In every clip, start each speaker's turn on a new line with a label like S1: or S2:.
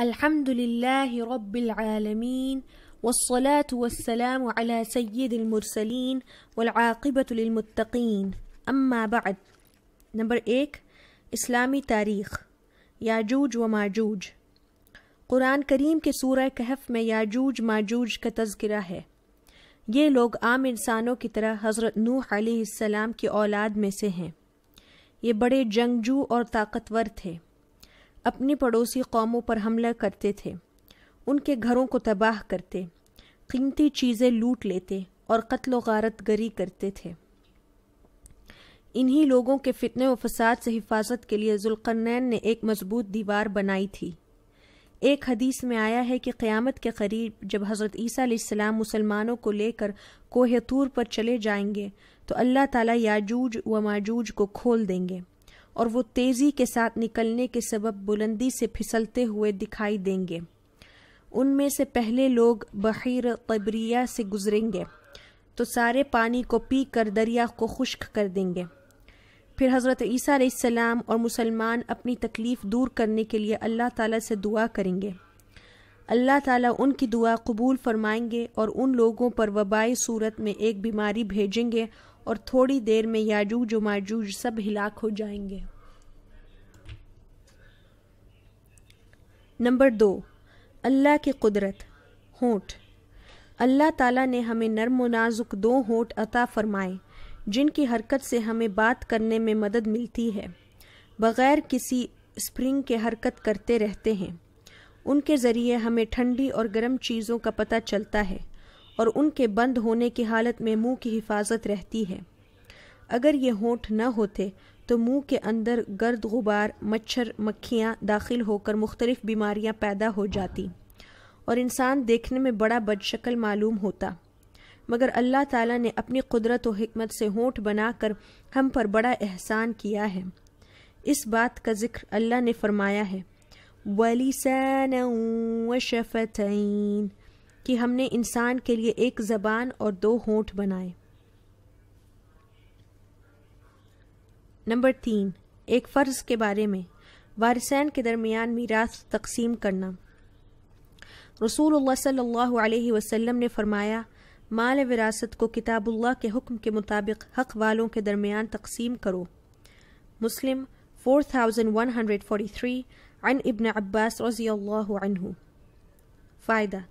S1: الحمد لله رب العالمين والصلاة والسلام على سيد المرسلين والعاقبة للمتقين أما بعد نمبر एक इस्लामी तारीख़ याजूज व माजूज कुरान करीम के सूरह कहफ में याजूज माजूज का तस्करा है ये लोग आम इंसानों की तरह हज़रत नूह सलाम की औलाद में से हैं ये बड़े जंगजू और ताकतवर थे अपनी पड़ोसी कौमों पर हमला करते थे उनके घरों को तबाह करते कीमती चीज़ें लूट लेते और कत्ल गारत गरी करते थे इन्हीं लोगों के फितने व फसाद से हिफाजत के लिए जुल्कनैन ने एक मजबूत दीवार बनाई थी एक हदीस में आया है कि क़यामत के करीब जब हज़रत ईसा मुसलमानों को लेकर कोहतूर पर चले जाएंगे तो अल्लाह ताला याजूज व माजूज को खोल देंगे और वो तेजी के साथ निकलने के सबब बुलंदी से फिसलते हुए दिखाई देंगे उनमें से पहले लोग बहिर कब्रिया से गुजरेंगे तो सारे पानी को पी कर दरिया को खुश्क कर देंगे फिर हज़रत ईसा और मुसलमान अपनी तकलीफ़ दूर करने के लिए अल्लाह ताला से दुआ करेंगे अल्लाह ताला उनकी दुआ कबूल फरमाएंगे और उन लोगों पर वबाई सूरत में एक बीमारी भेजेंगे और थोड़ी देर में याजूज माजूज सब हिलाक हो जाएंगे नंबर दो अल्लाह की कुदरत होंठ अल्लाह ताला ने हमें नर्म व नाजुक दो होंठ अता फरमाए जिनकी हरकत से हमें बात करने में मदद मिलती है बग़ैर किसी स्प्रिंग के हरकत करते रहते हैं उनके ज़रिए हमें ठंडी और गर्म चीज़ों का पता चलता है और उनके बंद होने की हालत में मुंह की हिफाजत रहती है अगर ये होंठ न होते तो मुंह के अंदर गर्द गुबार मच्छर मक्खियाँ दाखिल होकर मुख्तलिफ बीमारियाँ पैदा हो जाती और इंसान देखने में बड़ा बदशक्ल मालूम होता मगर अल्लाह ताला ने अपनी कुदरत और हमत से होंठ बनाकर हम पर बड़ा एहसान किया है इस बात का जिक्र अल्लाह ने फरमाया है व शफतैन कि हमने इंसान के लिए एक ज़बान और दो होंठ बनाए नंबर तीन एक फ़र्ज के बारे में वारसैन के दरमियान मीरास तकसीम करना रसूल सल्लल्लाहु अलैहि वसल्लम ने फरमाया माल विरासत को किताबुल्लाह के हुक्म के मुताबिक हक वालों के दरमियान तकसीम करो मुस्लिम 4143 अन इब्न अब्बास रजी अल्लाह अनहु फ़ायदा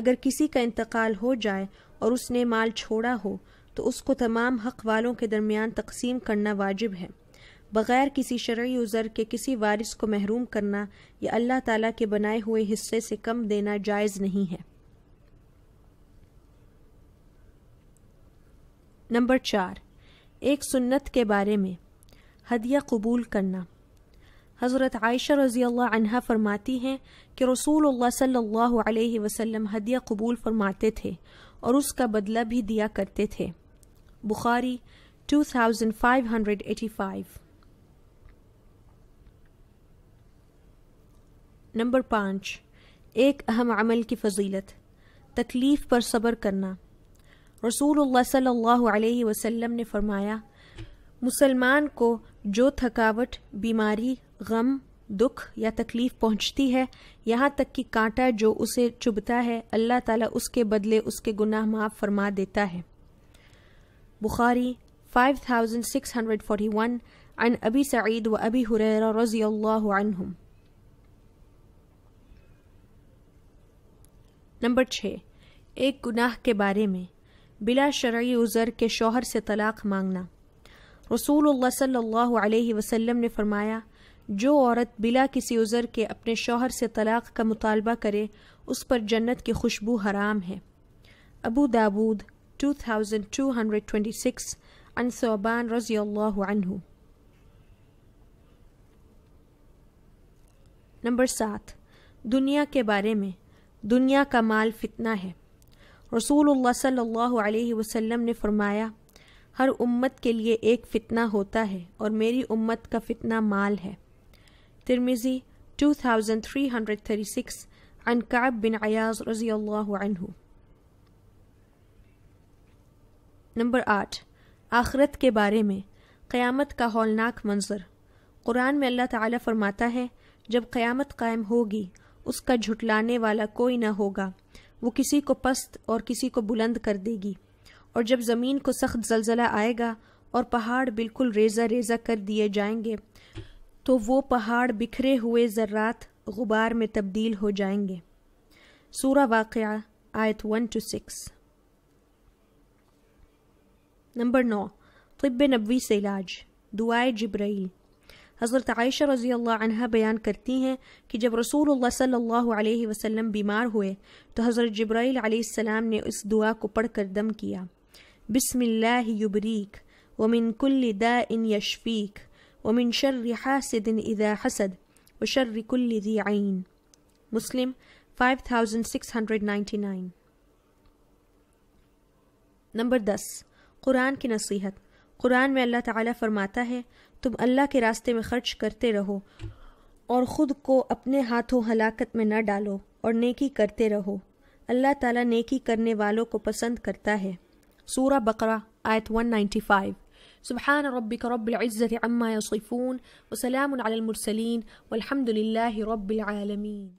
S1: अगर किसी का इंतकाल हो जाए और उसने माल छोड़ा हो तो उसको तमाम हक वालों के दरमियान तकसीम करना वाजिब है बग़ैर किसी शर्य उज़र के किसी वारिस को महरूम करना या अल्लाह ताला के बनाए हुए हिस्से से कम देना जायज़ नहीं है नंबर चार एक सुन्नत के बारे में हदिया कबूल करना हज़रत आयशा रज़ी अल्लाह फरमाती हैं कि रसूल सल्लल्लाहु अलैहि वसल्लम हदिया कबूल फरमाते थे और उसका बदला भी दिया करते थे बुखारी 2585 नंबर पाँच एक अहम अमल की फजीलत तकलीफ़ पर सब्र करना रसूल सल्लल्लाहु अलैहि वसल्लम ने फरमाया मुसलमान को जो थकावट बीमारी गम दुख या तकलीफ पहुंचती है यहाँ तक कि कांटा जो उसे चुभता है अल्लाह ताला उसके बदले उसके गुनाह माफ फरमा देता है बुखारी 5641 अन अबी सईद व अबी हुरैरा रजी अल्लाह अनहुम नंबर छः एक गुनाह के बारे में बिला शरई उज़र के शोहर से तलाक मांगना रसूल सल्लल्लाहु अलैहि वसल्लम ने फरमाया जो औरत बिला किसी उज़र के अपने शोहर से तलाक़ का मुतालबा करे उस पर जन्नत की खुशबू हराम है अबू दाबूद 2226 अन सोबान रजी अल्लाह नंबर सात दुनिया के बारे में दुनिया का माल फितना है रसूल सल्लल्लाहु अलैहि वसल्लम ने फरमाया हर उम्मत के लिए एक फ़ितना होता है और मेरी उम्मत का फ़ितना माल है तिरमिज़ी 2336 عن كعب بن عياض رضي الله عنه नंबर आठ आखरत के बारे में क़यामत का हौलनाक मंजर कुरान में अल्लाह ताला फरमाता है जब क़यामत कायम होगी उसका झुटलाने वाला कोई ना होगा वो किसी को पस्त और किसी को बुलंद कर देगी और जब ज़मीन को सख्त जलजला आएगा और पहाड़ बिल्कुल रेजा रेजा कर दिए जाएंगे तो वो पहाड़ बिखरे हुए ज़र्रात गुबार में तब्दील हो जाएंगे सूरा वाक़ आयत वन टू सिक्स नंबर नौ तब नबी से इलाज दुआए ज़ब्रैल हज़रत आयशा रज़ी अल्लाह बयान करती हैं कि जब रसूल सल्ला वसम बीमार हुए तो हज़रत जब्राइल आसमाम ने इस दुआ को पढ़कर दम किया بسم الله يبريك ومن كل داء يشفيك ومن شر حاسد إذا حسد وشر كل ذي عين مسلم 5699 नंबर दस कुरान की नसीहत कुरान में अल्लाह ताला फरमाता है तुम अल्लाह के रास्ते में खर्च करते रहो और ख़ुद को अपने हाथों हलाकत में न डालो और नेकी करते रहो अल्लाह ताला नेकी करने वालों को पसंद करता है سورة بقرة آية 195 سبحان ربك رب العزة عما يصفون وسلام على المرسلين والحمد لله رب العالمين